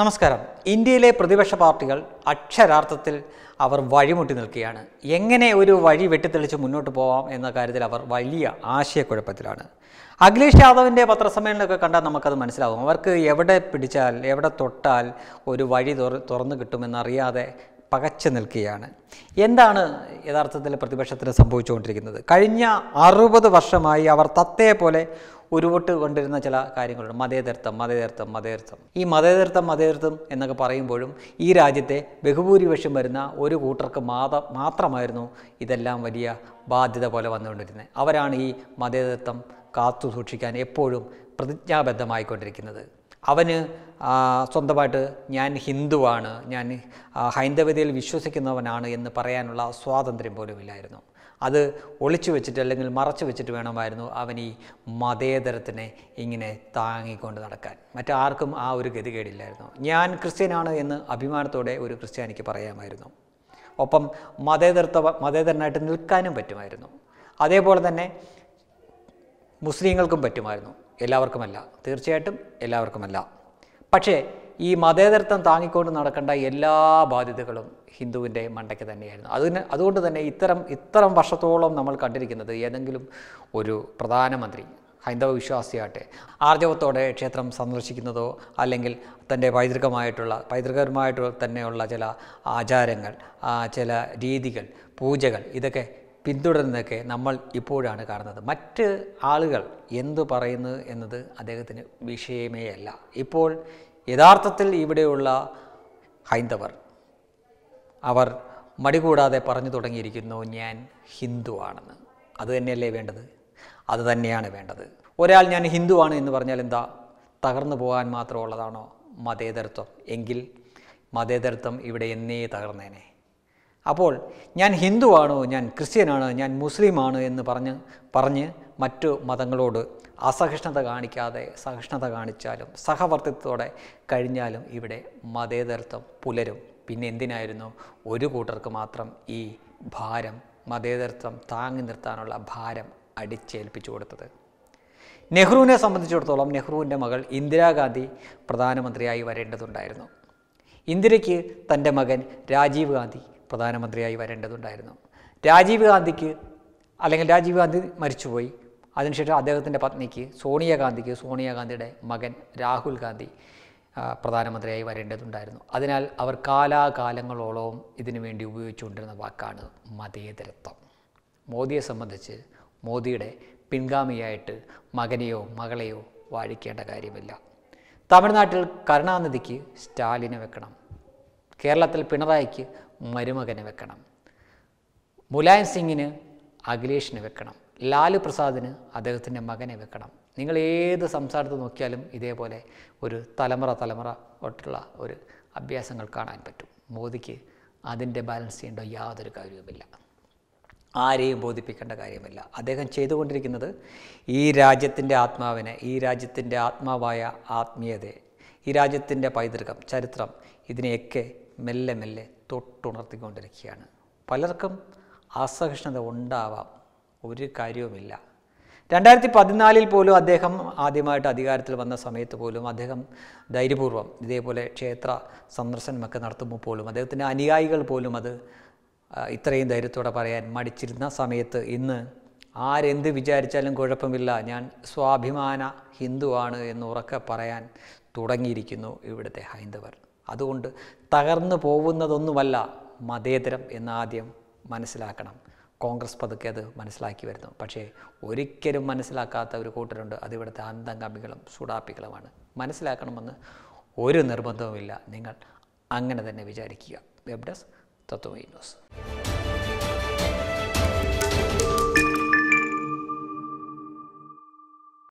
നമസ്കാരം ഇന്ത്യയിലെ പ്രതിപക്ഷ പാർട്ടികൾ അക്ഷരാർത്ഥത്തിൽ അവർ വഴിമുട്ടി നിൽക്കുകയാണ് എങ്ങനെ ഒരു വഴി വെട്ടിത്തെളിച്ച് മുന്നോട്ട് പോവാം എന്ന കാര്യത്തിൽ അവർ വലിയ ആശയക്കുഴപ്പത്തിലാണ് അഖിലേഷ് യാദവിൻ്റെ പത്രസമ്മേളനമൊക്കെ കണ്ടാൽ നമുക്കത് മനസ്സിലാവും അവർക്ക് എവിടെ പിടിച്ചാൽ എവിടെ തൊട്ടാൽ ഒരു വഴി തുറന്നു കിട്ടുമെന്നറിയാതെ പകച്ചു നിൽക്കുകയാണ് എന്താണ് യഥാർത്ഥത്തിൽ പ്രതിപക്ഷത്തിന് സംഭവിച്ചുകൊണ്ടിരിക്കുന്നത് കഴിഞ്ഞ അറുപത് വർഷമായി അവർ തത്തേ പോലെ ഉരുവിട്ട് കൊണ്ടിരുന്ന ചില കാര്യങ്ങളുണ്ട് മതേതരത്വം മതേതരത്വം മതേതരത്വം ഈ മതേതരത്വം മതേതരത്വം എന്നൊക്കെ പറയുമ്പോഴും ഈ രാജ്യത്തെ ബഹുഭൂരിപക്ഷം വരുന്ന ഒരു കൂട്ടർക്ക് മാത മാത്രമായിരുന്നു ഇതെല്ലാം വലിയ ബാധ്യത പോലെ വന്നുകൊണ്ടിരുന്നത് അവരാണ് ഈ മതേതൃത്വം കാത്തു സൂക്ഷിക്കാൻ എപ്പോഴും പ്രതിജ്ഞാബദ്ധമായിക്കൊണ്ടിരിക്കുന്നത് അവന് സ്വന്തമായിട്ട് ഞാൻ ഹിന്ദുവാണ് ഞാൻ ഹൈന്ദവതയിൽ വിശ്വസിക്കുന്നവനാണ് എന്ന് പറയാനുള്ള സ്വാതന്ത്ര്യം പോലുമില്ലായിരുന്നു അത് ഒളിച്ചു വെച്ചിട്ട് അല്ലെങ്കിൽ മറച്ചു വെച്ചിട്ട് വേണമായിരുന്നു അവൻ ഈ മതേതരത്തിനെ ഇങ്ങനെ താങ്ങിക്കൊണ്ട് നടക്കാൻ മറ്റാർക്കും ആ ഒരു ഗതികേടില്ലായിരുന്നു ഞാൻ ക്രിസ്ത്യനാണ് എന്ന് അഭിമാനത്തോടെ ഒരു ക്രിസ്ത്യാനിക്ക് പറയാമായിരുന്നു ഒപ്പം മതേതരത്വ മതേതരനായിട്ട് നിൽക്കാനും പറ്റുമായിരുന്നു അതേപോലെ തന്നെ മുസ്ലിങ്ങൾക്കും പറ്റുമായിരുന്നു എല്ലാവർക്കുമല്ല തീർച്ചയായിട്ടും എല്ലാവർക്കുമല്ല പക്ഷേ ഈ മതേതരത്വം താങ്ങിക്കൊണ്ട് നടക്കേണ്ട എല്ലാ ബാധ്യതകളും ഹിന്ദുവിൻ്റെ മണ്ടയ്ക്ക് തന്നെയായിരുന്നു അതിന് അതുകൊണ്ട് തന്നെ ഇത്തരം ഇത്തരം വർഷത്തോളം നമ്മൾ കണ്ടിരിക്കുന്നത് ഏതെങ്കിലും ഒരു പ്രധാനമന്ത്രി ഹൈന്ദവ വിശ്വാസിയാട്ടെ ആർജവത്തോടെ ക്ഷേത്രം സന്ദർശിക്കുന്നതോ അല്ലെങ്കിൽ തൻ്റെ പൈതൃകമായിട്ടുള്ള പൈതൃകപരമായിട്ട് തന്നെയുള്ള ചില ആചാരങ്ങൾ ചില രീതികൾ പൂജകൾ ഇതൊക്കെ പിന്തുടരുന്നതൊക്കെ നമ്മൾ ഇപ്പോഴാണ് കാണുന്നത് മറ്റ് ആളുകൾ എന്തു പറയുന്നു എന്നത് അദ്ദേഹത്തിന് വിഷയമേ അല്ല ഇപ്പോൾ യഥാർത്ഥത്തിൽ ഇവിടെയുള്ള ഹൈന്ദവർ അവർ മടികൂടാതെ പറഞ്ഞു തുടങ്ങിയിരിക്കുന്നു ഞാൻ ഹിന്ദു ആണെന്ന് അത് തന്നെയല്ലേ വേണ്ടത് അത് തന്നെയാണ് വേണ്ടത് ഒരാൾ ഞാൻ ഹിന്ദുവാണ് എന്ന് പറഞ്ഞാൽ എന്താ തകർന്നു പോകാൻ മാത്രമുള്ളതാണോ മതേതരത്വം എങ്കിൽ മതേതരത്വം ഇവിടെ എന്നേ തകർന്നേനെ അപ്പോൾ ഞാൻ ഹിന്ദുവാണോ ഞാൻ ക്രിസ്ത്യനാണ് ഞാൻ മുസ്ലിമാണ് എന്ന് പറഞ്ഞ് പറഞ്ഞ് മറ്റു മതങ്ങളോട് അസഹിഷ്ണുത കാണിക്കാതെ സഹിഷ്ണുത കാണിച്ചാലും സഹവർത്തിത്വത്തോടെ കഴിഞ്ഞാലും ഇവിടെ മതേതരത്വം പുലരും പിന്നെ എന്തിനായിരുന്നു ഒരു കൂട്ടർക്ക് മാത്രം ഈ ഭാരം മതേതരത്വം താങ്ങി നിർത്താനുള്ള ഭാരം അടിച്ചേൽപ്പിച്ചു കൊടുത്തത് നെഹ്റുവിനെ സംബന്ധിച്ചിടത്തോളം നെഹ്റുവിൻ്റെ മകൾ ഇന്ദിരാഗാന്ധി പ്രധാനമന്ത്രിയായി വരേണ്ടതുണ്ടായിരുന്നു ഇന്ദിരയ്ക്ക് തൻ്റെ മകൻ രാജീവ് ഗാന്ധി പ്രധാനമന്ത്രിയായി വരേണ്ടതുണ്ടായിരുന്നു രാജീവ് ഗാന്ധിക്ക് അല്ലെങ്കിൽ രാജീവ് ഗാന്ധി മരിച്ചുപോയി അതിനുശേഷം അദ്ദേഹത്തിൻ്റെ പത്നിക്ക് സോണിയാഗാന്ധിക്ക് സോണിയാഗാന്ധിയുടെ മകൻ രാഹുൽ ഗാന്ധി പ്രധാനമന്ത്രിയായി വരേണ്ടതുണ്ടായിരുന്നു അതിനാൽ അവർ കാലാകാലങ്ങളോളവും ഇതിനു വേണ്ടി ഉപയോഗിച്ചുകൊണ്ടിരുന്ന വാക്കാണ് മതേതരത്വം മോദിയെ സംബന്ധിച്ച് മോദിയുടെ പിൻഗാമിയായിട്ട് മകനെയോ മകളെയോ വാഴിക്കേണ്ട കാര്യമില്ല തമിഴ്നാട്ടിൽ കരുണാനിധിക്ക് സ്റ്റാലിനെ വെക്കണം കേരളത്തിൽ പിണറായിക്ക് മരുമകന് വെക്കണം മുലായം സിംഗിന് അഖിലേഷിന് വെക്കണം ലാലു പ്രസാദിന് അദ്ദേഹത്തിൻ്റെ മകനെ വെക്കണം നിങ്ങൾ ഏത് സംസ്ഥാനത്ത് നോക്കിയാലും ഇതേപോലെ ഒരു തലമുറ തലമുറ ഒട്ടുള്ള ഒരു അഭ്യാസങ്ങൾ കാണാൻ പറ്റും മോദിക്ക് അതിൻ്റെ ബാലൻസ് ചെയ്യേണ്ട യാതൊരു കാര്യവുമില്ല ആരെയും ബോധിപ്പിക്കേണ്ട കാര്യമില്ല അദ്ദേഹം ചെയ്തുകൊണ്ടിരിക്കുന്നത് ഈ രാജ്യത്തിൻ്റെ ആത്മാവിനെ ഈ രാജ്യത്തിൻ്റെ ആത്മാവായ ആത്മീയതയെ ഈ രാജ്യത്തിൻ്റെ പൈതൃകം ചരിത്രം ഇതിനെയൊക്കെ മെല്ലെ മെല്ലെ തൊട്ടുണർത്തിക്കൊണ്ടിരിക്കുകയാണ് പലർക്കും അസഹിഷ്ണുത ഉണ്ടാവാം ഒരു കാര്യവുമില്ല രണ്ടായിരത്തി പതിനാലിൽ പോലും അദ്ദേഹം ആദ്യമായിട്ട് അധികാരത്തിൽ വന്ന സമയത്ത് പോലും അദ്ദേഹം ധൈര്യപൂർവ്വം ഇതേപോലെ ക്ഷേത്ര സന്ദർശനമൊക്കെ നടത്തുമ്പോൾ പോലും അദ്ദേഹത്തിൻ്റെ അനുയായികൾ പോലും അത് ഇത്രയും ധൈര്യത്തോടെ പറയാൻ മടിച്ചിരുന്ന സമയത്ത് ഇന്ന് ആരെന്ത് വിചാരിച്ചാലും കുഴപ്പമില്ല ഞാൻ സ്വാഭിമാന ഹിന്ദുവാണ് എന്ന് ഉറക്കെ പറയാൻ തുടങ്ങിയിരിക്കുന്നു ഇവിടുത്തെ ഹൈന്ദവർ അതുകൊണ്ട് തകർന്നു പോകുന്നതൊന്നുമല്ല മതേതരം എന്നാദ്യം മനസ്സിലാക്കണം കോൺഗ്രസ് പതുക്കെ അത് മനസ്സിലാക്കി വരുന്നു പക്ഷേ ഒരിക്കലും മനസ്സിലാക്കാത്ത ഒരു കൂട്ടരുണ്ട് അതിവിടുത്തെ അന്തംഗമികളും സുഡാപ്പികളുമാണ് മനസ്സിലാക്കണമെന്ന് ഒരു നിർബന്ധവുമില്ല നിങ്ങൾ അങ്ങനെ തന്നെ വിചാരിക്കുക വെബ് ഡെസ്ക് തത്വമൈ ന്യൂസ്